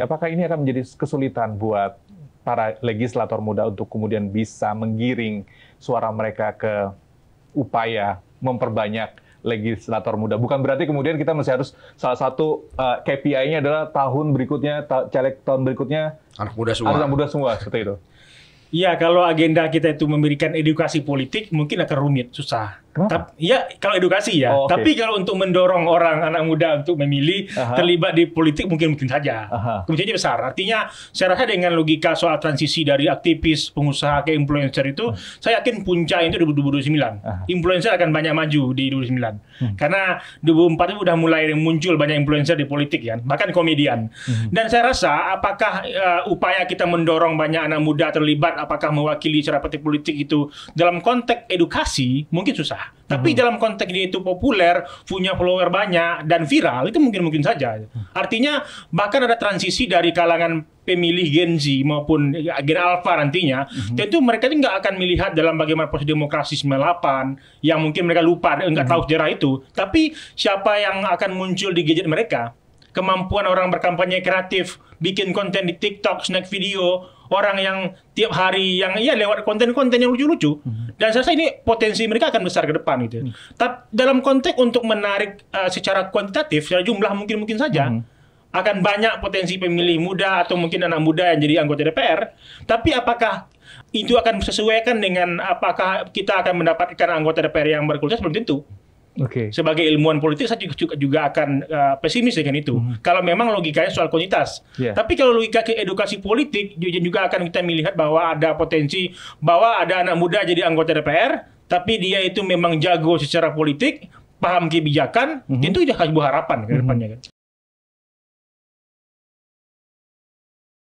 Apakah ini akan menjadi kesulitan buat para legislator muda untuk kemudian bisa menggiring suara mereka ke upaya memperbanyak legislator muda. Bukan berarti kemudian kita masih harus salah satu uh, eh, KPI-nya adalah tahun berikutnya ta caleg tahun berikutnya anak muda semua. Anak muda semua seperti itu. Iya, kalau agenda kita itu memberikan edukasi politik mungkin akan rumit, susah. Kenapa? Iya, kalau edukasi ya. Oh, okay. Tapi kalau untuk mendorong orang anak muda untuk memilih -huh. terlibat di politik mungkin mungkin saja. Kemungkinannya besar. Artinya saya rasa dengan logika soal transisi dari aktivis, pengusaha ke influencer itu, -huh. Hmm. saya yakin puncak itu 2029. sembilan. Influencer akan banyak maju di 2029. sembilan hmm. Karena 2004 itu sudah mulai muncul banyak influencer di politik ya, bahkan komedian. -huh. Hmm. Dan saya rasa apakah uh, upaya kita mendorong banyak anak muda terlibat apakah mewakili secara politik itu dalam konteks edukasi mungkin susah. Tapi mhm. dalam konteks dia itu populer, punya follower banyak dan viral itu mungkin-mungkin saja. Artinya bahkan ada transisi dari kalangan pemilih Gen Z maupun ya, Gen Alpha nantinya, mm-hmm. tentu mereka ini nggak akan melihat dalam bagaimana proses demokrasi 98 yang mungkin mereka lupa nggak mm-hmm. tahu sejarah itu. Tapi siapa yang akan muncul di gadget mereka? Kemampuan orang berkampanye kreatif, bikin konten di TikTok, snack video, orang yang tiap hari yang ya lewat konten-konten yang lucu-lucu hmm. dan saya rasa ini potensi mereka akan besar ke depan gitu. Hmm. Tapi dalam konteks untuk menarik uh, secara kuantitatif secara jumlah mungkin-mungkin saja hmm akan banyak potensi pemilih muda atau mungkin anak muda yang jadi anggota DPR. Tapi apakah itu akan sesuaikan dengan apakah kita akan mendapatkan anggota DPR yang berkualitas belum tentu. Okay. Sebagai ilmuwan politik saya juga, juga akan uh, pesimis dengan itu. Hmm. Kalau memang logikanya soal kuantitas. Yeah. Tapi kalau logika ke edukasi politik juga akan kita melihat bahwa ada potensi bahwa ada anak muda jadi anggota DPR, tapi dia itu memang jago secara politik, paham kebijakan, mm -hmm. itu sudah sebuah harapan ke mhm. depannya mm -hmm. kan.